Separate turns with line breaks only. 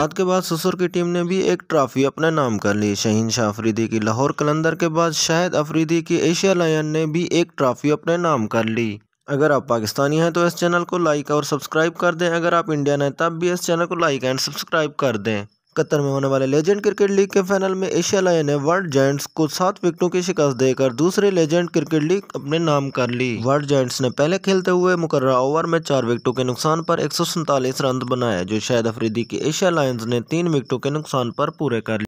बाद के बाद ससुर की टीम ने भी एक ट्रॉफी अपने नाम कर ली शहीन शाह अफरीदी की लाहौर कलंदर के बाद शाहिद अफरीदी की एशिया लायन ने भी एक ट्रॉफी अपने नाम कर ली अगर आप पाकिस्तानी हैं तो इस चैनल को लाइक और सब्सक्राइब कर दें अगर आप इंडियन हैं तब भी इस चैनल को लाइक एंड सब्सक्राइब कर दें कतर में होने वाले लेजेंड क्रिकेट लीग के फाइनल में एशिया लाइन ने वर्ल्ड जैंट्स को सात विकेटों की शिकस्त देकर दूसरे लेजेंड क्रिकेट लीग अपने नाम कर ली वर्ल्ड जायंट्स ने पहले खेलते हुए मुकर्रा ओवर में चार विकेटों के नुकसान पर एक रन बनाए जो शायद अफरीदी की एशिया लाइन्स ने तीन विकेटों के नुकसान पर पूरे कर